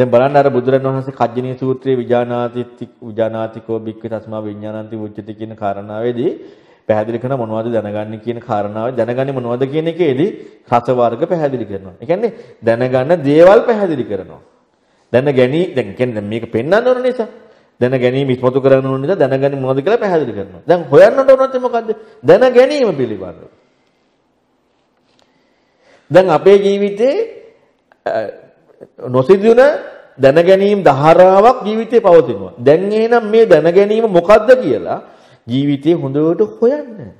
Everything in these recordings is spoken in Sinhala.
දැන් බලන්න අර බුදුරණවහන්සේ කජ්ජනී සූත්‍රයේ විජානාති විජානාතිකෝ බික්ක තස්මා විඥානන්ති උච්චති කියන කාරණාවේදී පැහැදිලි කරන මොනවද දැනගන්නේ කියන කාරණාව දැනගන්නේ මොනවද කියන එකේදී රස වර්ග පැහැදිලි කරනවා. ඒ කියන්නේ දැනගන්න දේවල් පැහැදිලි කරනවා. දැන ගැනීම දැන් කියන්නේ මේක පෙන්වන්න ඕන නිසා දැන ගැනීම ඉස්මතු කරන්න ඕන නිසා දැනගන්නේ මොනවද කියලා පැහැදිලි කරනවා. දැන් හොයන්නට ඕනත් මොකද්ද? දැන ගැනීම පිළිබඳව. දැන් අපේ ජීවිතේ නොසිදුන දැනගැනීම් ධාරාවක් ජීවිතේ පවතිනවා. දැන් එහෙනම් මේ දැනගැනීම මොකද්ද කියලා ජීවිතේ හොඳට හොයන්න.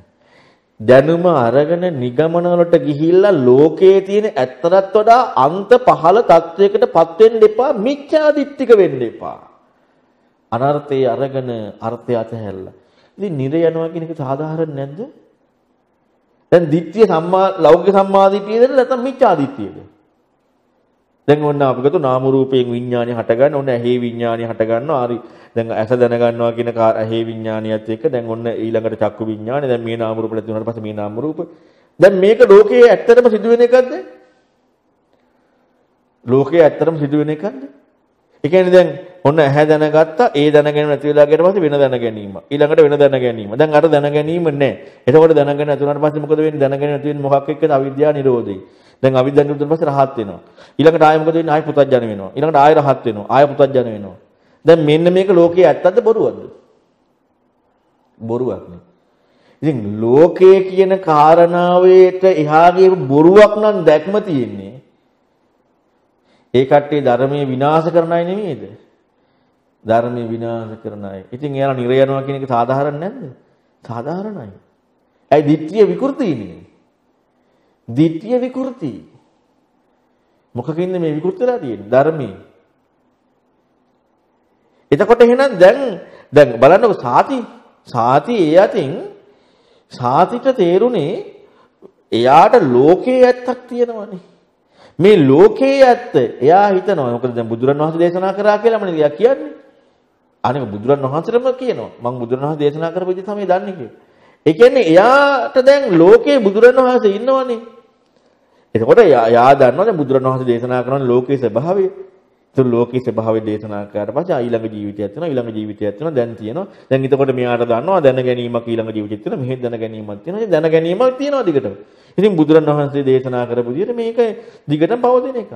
දැනුම අරගෙන නිගමන වලට ගිහිල්ලා ලෝකයේ තියෙන ඇත්තටත් වඩා අන්ත පහළ තත්වයකටපත් වෙන්න එපා මිත්‍යාදිත්තික වෙන්න එපා. අනර්ථය අරගෙන අර්ථය අතහැරලා. ඉතින් නිර යනවා කියන එක සාධාරණ නැද්ද? දැන් ditthිය සම්මා ලෞකික සම්මාදිටියද නැත්නම් මිත්‍යාදිටියද? දැන් ඔන්න අපගත නාම රූපයෙන් විඥානය හට ගන්න ඔන්න ඇහි විඥානය හට ගන්නවා හරි දැන් ඇස දැන ගන්නවා කියන කාර ඇහි විඥානියත් එක්ක දැන් ඔන්න ඊළඟට චක්කු විඥානය දැන් මේ නාම රූප ලැබුණාට පස්සේ මේ නාම රූප දැන් මේක ලෝකයේ ඇත්තටම සිදුවෙන එකක්ද ලෝකයේ ඇත්තටම සිදුවෙන එකක්ද ඒ කියන්නේ දැන් ඔන්න ඇහැ දැනගත්තා ඒ දැනගෙන නැති වෙලා ගියට පස්සේ වෙන දැන ගැනීම ඊළඟට වෙන දැන ගැනීම දැන් අර දැන ගැනීම නැහැ එතකොට දැනගෙන නැති වුණාට පස්සේ මොකද වෙන්නේ දැනගෙන නැති වෙන්නේ මොකක් එක්කද අවිද්‍යාව නිරෝධයි දැන් අවිද්‍යාව නිරුද්ධ පස්සේ රහත් වෙනවා. ඊළඟට ආයෙ මොකද වෙන්නේ? ආයෙ පුතත්ජන වෙනවා. ඊළඟට ආයෙ රහත් වෙනවා. ආයෙ පුතත්ජන වෙනවා. දැන් මෙන්න මේක ලෝකයේ ඇත්තද බොරුවද? බොරුවක් නේ. ඉතින් ලෝකයේ කියන කාරණාවේට එහා ගිය බොරුවක් නම් දැක්ම තියෙන්නේ. ඒ කට්ටිය ධර්මයේ විනාශ කරන අය නෙමෙයිද? ධර්මයේ විනාශ කරන අය. ඉතින් එයාලා නිරය යනවා කියන එක සාධාරණ නැද්ද? සාධාරණයි. ඇයි ditthිය විකෘතිනේ? දිට්ඨිය විකෘති. මොකකින්ද මේ විකෘති වෙලා තියෙන්නේ? ධර්මයෙන්. එතකොට එහෙනම් දැන් දැන් බලන්නකො සාති සාති ඒ අතින් සාතිට තේරුනේ එයාට ලෝකේ ඇත්තක් තියෙනවනේ. මේ ලෝකේ ඇත්ත එයා හිතනවා. මොකද දැන් බුදුරන් වහන්සේ දේශනා කරා කියලාමනේ එයා කියන්නේ. අනේ බුදුරන් වහන්සේටම කියනවා. මම බුදුරන් වහන්සේ දේශනා කරපු විදිහ තමයි දන්නේ කියලා. ඒ කියන්නේ එයාට දැන් ලෝකේ බුදුරන් වහන්සේ ඉන්නවනේ. එතකොට යා දන්නවද බුදුරණවහන්සේ දේශනා කරන ලෝකයේ ස්වභාවය? ඒත් ලෝකයේ ස්වභාවය දේශනා කරාට පස්සේ ආ ඊළඟ ජීවිතයක් තියෙනවා ඊළඟ ජීවිතයක් තියෙනවා දැන් තියෙනවා. දැන් එතකොට මෙයාට දන්නවා දැන ගැනීමක් ඊළඟ ජීවිතයක් තියෙනවා. මෙහෙ දැන ගැනීමක් තියෙනවා. දැන ගැනීමක් තියෙනවා දිගටම. ඉතින් බුදුරණවහන්සේ දේශනා කරපු විදිහට මේක දිගටම පවතින එකක්.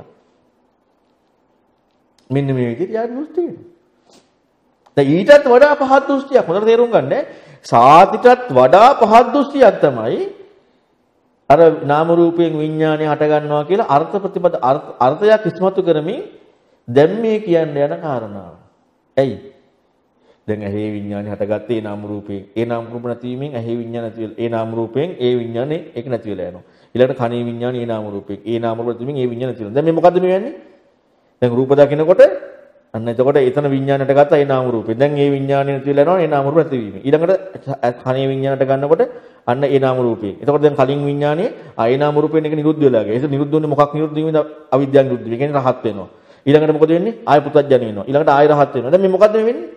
මෙන්න මේ විදිහට යා දෘෂ්ටි වෙනවා. දැන් ඊටත් වඩා පහත් දෘෂ්ටියක් හොඳට තේරුම් ගන්න. සාතිටත් වඩා පහත් දෘෂ්ටියක් තමයි අර නාම රූපයෙන් විඥානය හට ගන්නවා කියලා අර්ථ ප්‍රතිපද අර්ථයක් ඉස්මතු කරමින් දැන් මේ කියන්න යන කාරණාව. ඇයි? දැන් ඇහි විඥානය හටගත්තේ නාම රූපයෙන්. ඒ නාම රූප නැති වීමෙන් ඇහි විඥාන නැති වෙලා ඒ නාම රූපයෙන් ඒ විඥානේ ඒක නැති වෙලා යනවා. ඊළඟට කනේ විඥානය ඒ නාම රූපයෙන්. ඒ නාම රූප නැති වීමෙන් ඒ විඥාන නැති වෙනවා. දැන් මේ මොකද්ද මේ වෙන්නේ? දැන් රූප දකිනකොට අන්න එතකොට එතන විඥාණයට ගත්තා ඒ නාම රූපේ. දැන් ඒ විඥාණය තුළ යනවා ඒ නාම රූප ඇතිවීම. ඊළඟට කණේ විඥාණයට ගන්නකොට අන්න ඒ නාම රූපේ. එතකොට දැන් කලින් විඥාණයේ ආය නාම රූපයෙන් එක නිරුද්ධ වෙලා ගියා. ඒක නිරුද්ධ වෙන්නේ මොකක් නිරුද්ධ වීමද? අවිද්‍යාව නිරුද්ධ වීම. ඒ කියන්නේ රහත් වෙනවා. ඊළඟට මොකද වෙන්නේ? ආය පුතඥ වෙනවා. ඊළඟට ආය රහත් වෙනවා. දැන් මේ මොකද්ද මේ වෙන්නේ?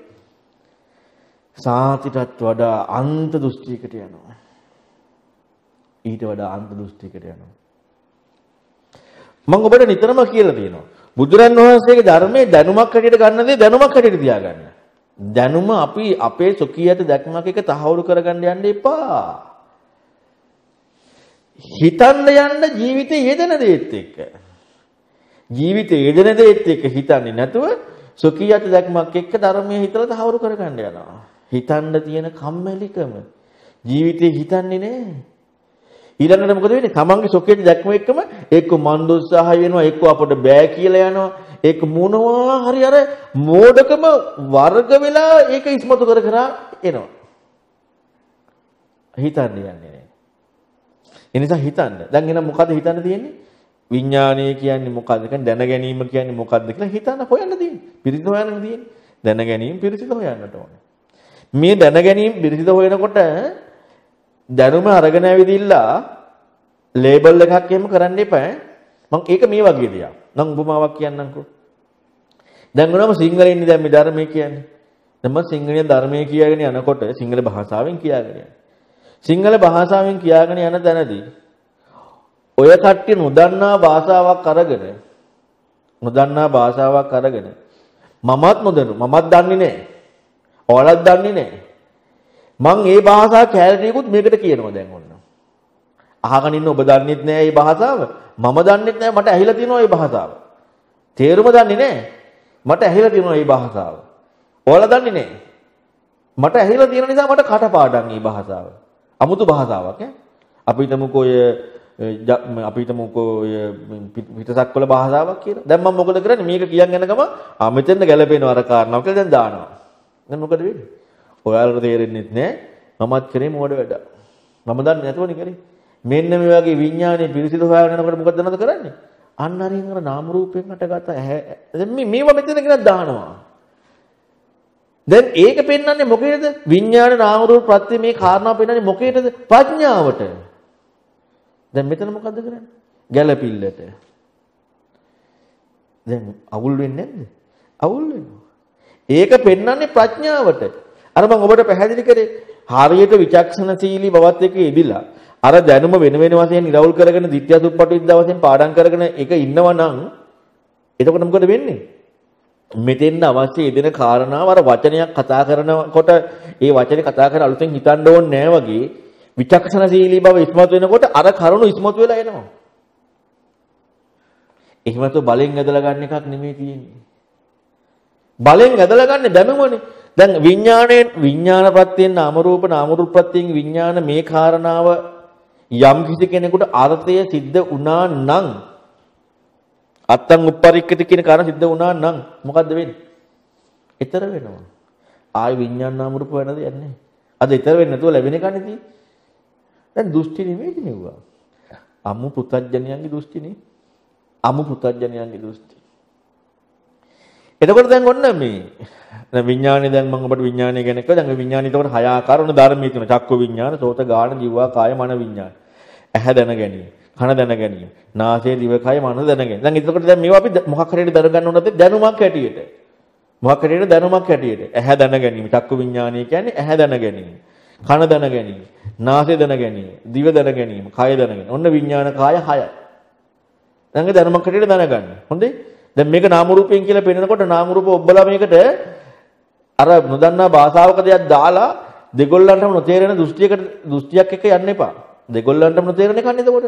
සාතිටත් වඩා අන්ත දෘෂ්ටියකට යනවා. ඊට වඩා අන්ත දෘෂ්ටියකට යනවා. මම ඔබට නිතරම කියලා දෙනවා. බුදුරන් වහන්සේගේ ධර්මයේ දැනුමක් හැටියට ගන්න දේ දැනුමක් හැටියට තියාගන්න. දැනුම අපි අපේ සොකීයට දැක්මක් එක තහවුරු කරගන්න යන්න එපා. හිතන්න යන්න ජීවිතේ යෙදෙන දේත් එක්ක. ජීවිතේ යෙදෙන දේත් එක්ක හිතන්නේ නැතුව සොකීයට දැක්මක් එක්ක ධර්මයේ හිතලා තහවුරු කරගන්න යනවා. හිතන්න තියෙන කම්මැලිකම ජීවිතේ හිතන්නේ නැහැ. ඊළඟට මොකද වෙන්නේ? තමන්ගේ සොකේට දැක්ම එක්කම එක්ක මන්දෝත්සාහය වෙනවා, එක්ක අපට බෑ කියලා යනවා, එක්ක මොනවා හරි අර මෝඩකම වර්ග වෙලා ඒක ඉස්මතු කර කර එනවා. හිතන්න යන්නේ නැහැ. ඒ නිසා හිතන්න. දැන් එහෙනම් මොකද හිතන්න තියෙන්නේ? විඥානය කියන්නේ මොකද්ද? දැන ගැනීම කියන්නේ මොකද්ද කියලා හිතන්න හොයන්න තියෙන්නේ. පිරිසිදු හොයන්න තියෙන්නේ. දැන ගැනීම පිරිසිදු හොයන්නට ඕනේ. මේ දැන ගැනීම පිරිසිදු හොයනකොට දැනුම අරගෙන ඇවිදilla ලේබල් එකක් එහෙම කරන්න එපා. මම ඒක මේ වගේ දෙයක්. නම් උපමාවක් කියන්නම්කෝ. දැන් ගොනම සිංහලෙන් ඉන්නේ දැන් මේ ධර්මයේ කියන්නේ. දැන් මම සිංහලෙන් ධර්මයේ කියාගෙන යනකොට සිංහල භාෂාවෙන් කියාගෙන යනවා. සිංහල භාෂාවෙන් කියාගෙන යන තැනදී ඔය කට්ටිය නොදන්නා භාෂාවක් අරගෙන නොදන්නා භාෂාවක් අරගෙන මමත් නොදනු මමත් දන්නේ නැහැ. ඔයාලත් දන්නේ නැහැ. මං ඒ භාෂාව කැලරියකුත් මේකට කියනවා දැන් ඔන්න. අහගෙන ඉන්න ඔබ දන්නේත් නෑ මේ භාෂාව. මම දන්නේත් නෑ මට ඇහිලා තියෙනවා මේ භාෂාව. තේරුම දන්නේ නෑ. මට ඇහිලා තියෙනවා මේ භාෂාව. ඔයාලා දන්නේ නෑ. මට ඇහිලා තියෙන නිසා මට කටපාඩම් මේ භාෂාව. අමුතු භාෂාවක් ඈ. අපි හිතමුකෝ ඔය අපි හිතමුකෝ ඔය පිටසක්වල භාෂාවක් කියලා. දැන් මම මොකද කරන්නේ? මේක කියන් යන ගම ආ මෙතෙන්ද ගැලපෙනවා අර කාරණාව කියලා දැන් දානවා. දැන් මොකද වෙන්නේ? ඔයාලට තේරෙන්නේ නැහැ. මමත් කරේ මොඩ වැඩ. මම දන්නේ නැතුවනේ කරේ. මෙන්න මේ වගේ විඥානයේ පිරිසිදු හොයාගෙන යනකොට මොකද දන්නවද කරන්නේ? අන්න අරින් අර නාම රූපයෙන් හටගත දැන් මේ මේවා මෙතන ගෙනත් දානවා. දැන් ඒක පෙන්වන්නේ මොකේද? විඥාන නාම රූප ප්‍රත්‍ය මේ කාරණා පෙන්වන්නේ මොකේද? ප්‍රඥාවට. දැන් මෙතන මොකද්ද කරන්නේ? ගැළපිල්ලට. දැන් අවුල් වෙන්නේ නැද්ද? අවුල් වෙනවා. ඒක පෙන්වන්නේ ප්‍රඥාවට. අර මම ඔබට පැහැදිලි කරේ හරියට විචක්ෂණශීලී බවත් එක්ක ඉදිලා අර දැනුම වෙන වෙන වශයෙන් ඉරවුල් කරගෙන ditthයසුප්පටු ඉද්දවසෙන් පාඩම් කරගෙන ඒක ඉන්නවනම් එතකොට මොකද වෙන්නේ? මෙතෙන් අවශ්‍ය යෙදෙන කාරණාව අර වචනයක් කතා කරනකොට ඒ වචනේ කතා කරලා අලුතෙන් හිතන්න ඕනේ නෑ වගේ විචක්ෂණශීලී බව ඉස්මතු වෙනකොට අර කරුණු ඉස්මතු වෙලා එනවා. එහෙමතු බලෙන් ඇදලා ගන්න එකක් නෙමෙයි තියෙන්නේ. බලෙන් ඇදලා ගන්න දැනුමනේ. දැන් විඥාණයෙන් විඥාන ප්‍රත්‍යයෙන් නාම රූප නාම රූප ප්‍රත්‍යයෙන් විඥාන මේ කාරණාව යම් කිසි කෙනෙකුට අර්ථය සිද්ධ වුණා නම් අත්තං උප්පරික්කති කියන කාරණා සිද්ධ වුණා නම් මොකද්ද වෙන්නේ? ඊතර වෙනවා. ආය විඥාන නාම රූප වෙන දෙයක් නැහැ. අද ඊතර වෙන්නේ නැතුව ලැබෙන එකනේ තියෙන්නේ. දැන් දෘෂ්ටි නෙමෙයි නෙවුවා. අමු පුතඥයන්ගේ දෘෂ්ටිනේ. අමු පුතඥයන්ගේ දෘෂ්ටි. එතකොට දැන් ඔන්න මේ දැන් විඥානේ දැන් මම ඔබට විඥානය ගැන කිව්වා. දැන් විඥානේ එතකොට හය ආකාරන ධර්මී තුන. චක්ක විඥාන, සෝත ගාන, ජීවා, කාය, මන විඥාන. ඇහැ දැන ගැනීම, කන දැන ගැනීම, නාසය, දිව, කාය, මන දැන ගැනීම. දැන් එතකොට දැන් මේවා අපි මොකක් හරියට දරගන්න ඕනද? දැනුමක් හැටියට. මොකක් හරියට දැනුමක් හැටියට. ඇහැ දැන ගැනීම, චක්ක විඥානය කියන්නේ ඇහැ දැන ගැනීම. කන දැන ගැනීම, නාසය දැන ගැනීම, දිව දැන ගැනීම, කාය දැන ගැනීම. ඔන්න විඥාන කාය හයයි. දැන් ඒ දැනුමක් හැටියට දැනගන්න. හොඳේ? දැන් මේක නාම රූපයෙන් කියලා පෙන්නකොට නාම රූප ඔබලා මේකට අර නොදන්නා භාෂාවක දෙයක් දාලා දෙගොල්ලන්ටම නොතේරෙන දෘෂ්ටියකට දෘෂ්ටියක් එක යන්න එපා. දෙගොල්ලන්ටම නොතේරෙන එකක් නේද උඩ?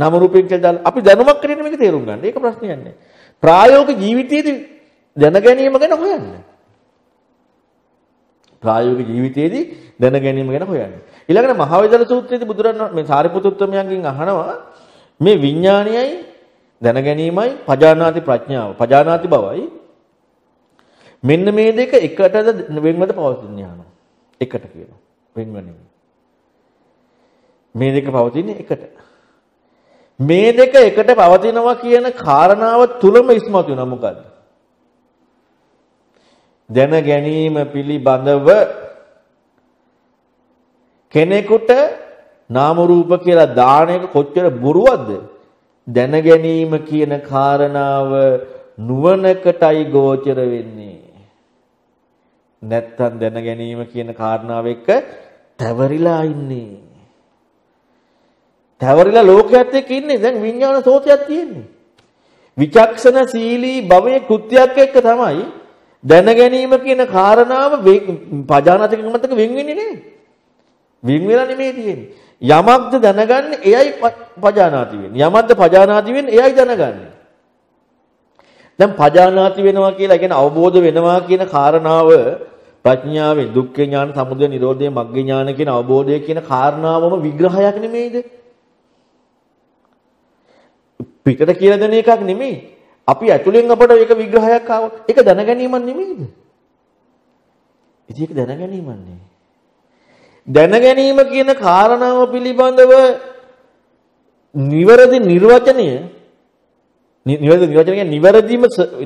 නාම රූපයෙන් කියලා දාලා අපි දැනුමක් කරගෙන මේක තේරුම් ගන්න. ඒක ප්‍රශ්නයක් නෑ. ප්‍රායෝගික ජීවිතයේදී දැන ගැනීම ගැන හොයන්න. ප්‍රායෝගික ජීවිතයේදී දැන ගැනීම ගැන හොයන්නේ. ඊළඟට මහවිදල සූත්‍රයේදී බුදුරණන් මේ සාරිපුත්‍ර උත්තමයන්ගෙන් අහනවා මේ විඥාණයයි දැන ගැනීමයි පජානාති ප්‍රඥාව. පජානාති බවයි. මෙන්න මේ දෙක එකටද වෙන්වද පවතින ඥාන. එකට කියනවා. වෙන්ව නෙමෙයි. මේ දෙක පවතින්නේ එකට. මේ දෙක එකට පවතිනවා කියන කාරණාව තුලම ඉස්මතු වෙනවා මොකද්ද? දැන ගැනීම පිළිබඳව කෙනෙකුට නාම රූප කියලා දාන එක කොච්චර බොරුවක්ද? දැන ගැනීම කියන කාරණාව නුවණකටයි ගෝචර වෙන්නේ. නැත්තම් දැන ගැනීම කියන කාරණාව එක්ක තැවරිලා ඉන්නේ. තැවරිලා ලෝකයේත් එක්ක ඉන්නේ. දැන් විඥාන සෝතයක් තියෙන්නේ. විචක්ෂණ සීලී භවයේ කෘත්‍යයක් එක්ක තමයි දැන ගැනීම කියන කාරණාව පජානතික මතක වෙන් වෙන්නේ නෑ. වෙන් වෙලා නෙමෙයි තියෙන්නේ. යමක්ද දැනගන්නේ එයයි පජානාති වෙන්නේ. යමක්ද පජානාති වෙන්නේ එයයි දැනගන්නේ. දැන් පජානාති වෙනවා කියලා කියන්නේ අවබෝධ වෙනවා කියන කාරණාව ප්‍රඥාවේ දුක්ඛ ඥාන සමුදය නිරෝධය මග්ග ඥාන කියන අවබෝධය කියන කාරණාවම විග්‍රහයක් නෙමෙයිද? පිටට කියලා දෙන එකක් නෙමෙයි. අපි ඇතුලෙන් අපට ඒක විග්‍රහයක් ආවොත් ඒක දැනගැනීමක් නෙමෙයිද? ඉතින් ඒක දැනගැනීමක් නෙමෙයි. දැන ගැනීම කියන කාරණාව පිළිබඳව නිවැරදි නිර්වචනය නිවැරදි නිර්වචනය කියන්නේ නිවැරදිම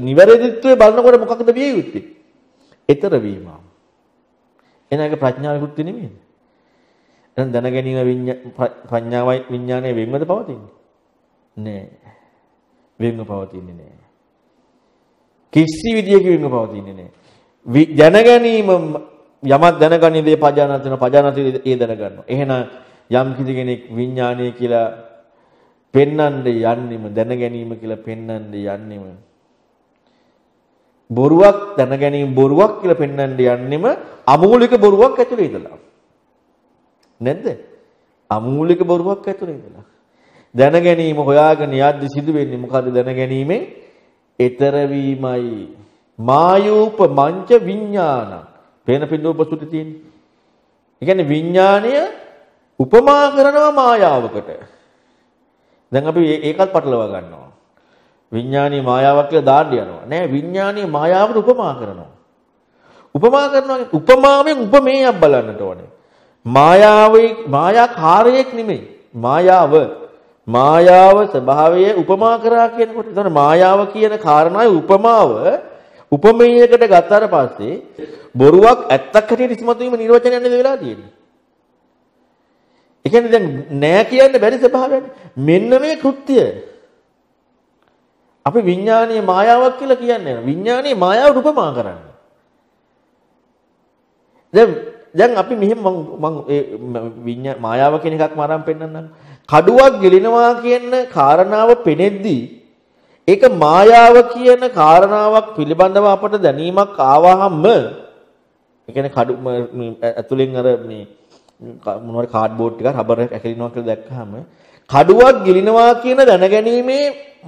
නිවැරදිත්වයේ බලනකොට මොකක්ද විය යුත්තේ? ඊතර වීම. එහෙනම් ඒක ප්‍රඥාවේ කෘත්‍ය නෙමෙයිද? එහෙනම් දැන ගැනීම ප්‍රඥාවයි විඥානය වෙන්වද පවතින්නේ? නෑ. වෙන්ව පවතින්නේ නෑ. කිසි විදියකින් වෙන්ව පවතින්නේ නෑ. දැන ගැනීම යමක් දැනගන්නේ දේ පජානති වෙනවා පජානති ඒ දැනගන්නවා එහෙනම් යම් කිසි කෙනෙක් විඥානය කියලා පෙන්වන්න යන්නෙම දැන ගැනීම කියලා පෙන්වන්න යන්නෙම බොරුවක් දැන ගැනීම බොරුවක් කියලා පෙන්වන්න යන්නෙම අමූලික බොරුවක් ඇතුලේ ඉඳලා නැද්ද අමූලික බොරුවක් ඇතුලේ ඉඳලා දැන ගැනීම හොයාගෙන යද්දි සිදු වෙන්නේ මොකද දැන ගැනීමෙන් ඊතර වීමයි මායූප මංච විඥානං පේන පින්නෝපසුති තියෙන්නේ. ඒ කියන්නේ විඥාණය උපමා කරනවා මායාවකට. දැන් අපි ඒකත් පටලවා ගන්නවා. විඥානීය මායාවක් කියලා දාන්න යනවා. නෑ විඥානීය මායාවට උපමා කරනවා. උපමා කරනවා උපමාවෙන් උපමේයක් බලන්නට ඕනේ. මායාවේ මායාකාරයක් නෙමෙයි. මායාව මායාව ස්වභාවය උපමා කරා කියනකොට එතන මායාව කියන කාරණාවේ උපමාව උපමේයයකට ගත්තාට පස්සේ බොරුවක් ඇත්තක් හැටියට ඉස්මතු වීම නිර්වචනයක් නේද වෙලා තියෙන්නේ. ඒ කියන්නේ දැන් නෑ කියන්න බැරි ස්වභාවයක්. මෙන්න මේ කෘත්‍ය අපි විඥානීය මායාවක් කියලා කියන්නේ. විඥානීය මායාව රූපමා කරන්නේ. දැන් දැන් අපි මෙහෙම මම මම ඒ විඥා මායාව කියන එකක් මරන් පෙන්නන්නම්. කඩුවක් ගෙලිනවා කියන කාරණාව පෙනෙද්දී ඒක මායාව කියන කාරණාවක් පිළිබඳව අපට දැනීමක් ආවහම ඒ කියන්නේ කඩු ඇතුලෙන් අර මේ මොනවාරි කාඩ්බෝඩ් ටිකක් රබර් එකක් ඇකලිනවා කියලා දැක්කහම කඩුවක් ගිලිනවා කියන දැනගැනීමේ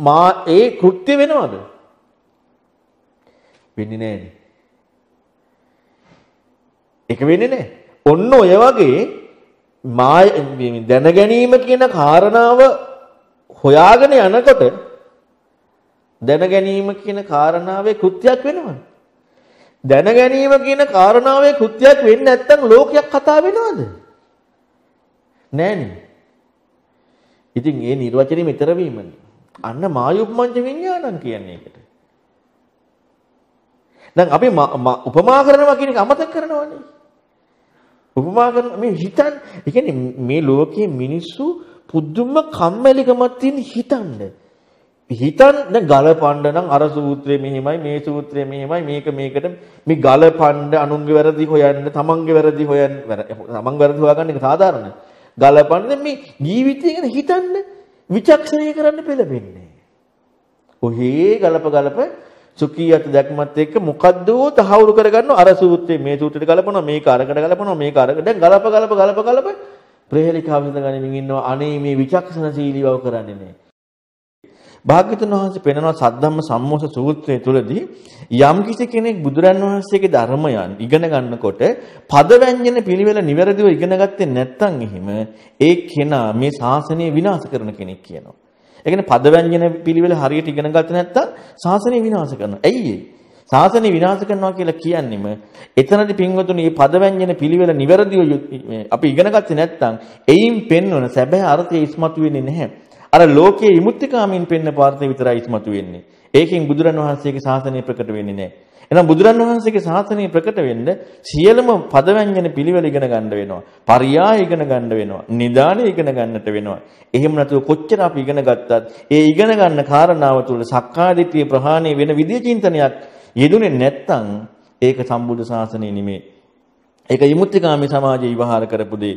මා ඒ කෘත්‍ය වෙනවද? වෙන්නේ නැහැ. ඒක වෙන්නේ නැහැ. ඔන්න ඔය වගේ මා දැනගැනීම කියන කාරණාව හොයාගෙන යනකොට දැන ගැනීම කියන කාරණාවේ කෘත්‍යයක් වෙනවද? දැන ගැනීම කියන කාරණාවේ කෘත්‍යයක් වෙන්නේ නැත්නම් ලෝකයක් කතා වෙනවද? නෑනේ. ඉතින් ඒ නිර්වචනය මෙතර වීමනේ. අන්න මායුප්මංච විඥානං කියන්නේ ඒකට. දැන් අපි උපමා කරනවා කියන එක අමතක කරනවනේ. උපමා කරන මේ හිතන්, ඒ කියන්නේ මේ ලෝකයේ මිනිස්සු පුදුම කම්මැලිකමක් තියෙන හිතන්නේ. හිතන් දැන් ගලපන්න නම් අර සූත්‍රය මෙහිමයි මේ සූත්‍රය මෙහිමයි මේක මේකට මේ ගලපන්න අනුන්ගේ වැරදි හොයන්න තමන්ගේ වැරදි හොයන්න තමන් වැරදි හොයාගන්න එක සාධාරණ ගලපන්න මේ ජීවිතය ගැන හිතන්න විචක්ෂණය කරන්න පෙළඹෙන්නේ ඔහේ ගලප ගලප සුඛී අත දැක්මත් එක්ක මොකද්ද තහවුරු කරගන්න අර සූත්‍රය මේ සූත්‍රයට ගලපනවා මේක අරකට ගලපනවා මේක අරකට දැන් ගලප ගලප ගලප ගලප ප්‍රහේලිකාව විඳගනිමින් ඉන්නවා අනේ මේ විචක්ෂණශීලීවව කරන්නේ නැහැ භාග්‍යතුන් වහන්සේ පෙන්වන සද්ධම්ම සම්මෝස සූත්‍රය තුලදී යම් කිසි කෙනෙක් බුදුරන් වහන්සේගේ ධර්මයන් ඉගෙන ගන්නකොට පද ව්‍යංජන පිළිවෙල නිවැරදිව ඉගෙන ගත්තේ නැත්නම් එහෙම ඒ කෙනා මේ ශාසනය විනාශ කරන කෙනෙක් කියනවා. ඒ කියන්නේ පද ව්‍යංජන පිළිවෙල හරියට ඉගෙන ගත්තේ නැත්නම් ශාසනය විනාශ කරනවා. ඇයි ඒ? ශාසනය විනාශ කරනවා කියලා කියන්නේම එතනදී පින්වතුනි මේ පදවැන්ජන පිළිවෙල නිවැරදිව අපි ඉගෙන ගත්තේ නැත්නම් එයින් පෙන්වන සැබෑ අර්ථය ඉස්මතු වෙන්නේ නැහැ. අර ලෝකයේ විමුක්තිකාමීන් පෙන්න පාර්ථය විතරයි ඉස්මතු වෙන්නේ. ඒකෙන් බුදුරන් වහන්සේගේ ශාසනය ප්‍රකට වෙන්නේ නැහැ. එහෙනම් බුදුරන් වහන්සේගේ ශාසනය ප්‍රකට වෙන්න සියලුම පදවැන්ගෙන පිළිවෙල ඉගෙන ගන්න වෙනවා. පරියාය ඉගෙන ගන්න වෙනවා. නිදාන ඉගෙන ගන්නට වෙනවා. එහෙම නැතුව කොච්චර අපි ඉගෙන ගත්තත් ඒ ඉගෙන ගන්න කාරණාව තුළ සක්කාදිට්ඨිය ප්‍රහාණය වෙන විදිය චින්තනයක් යෙදුනේ නැත්තම් ඒක සම්බුද්ධ ශාසනය නෙමෙයි. ඒක විමුක්තිකාමී සමාජය විවහාර කරපු දේ.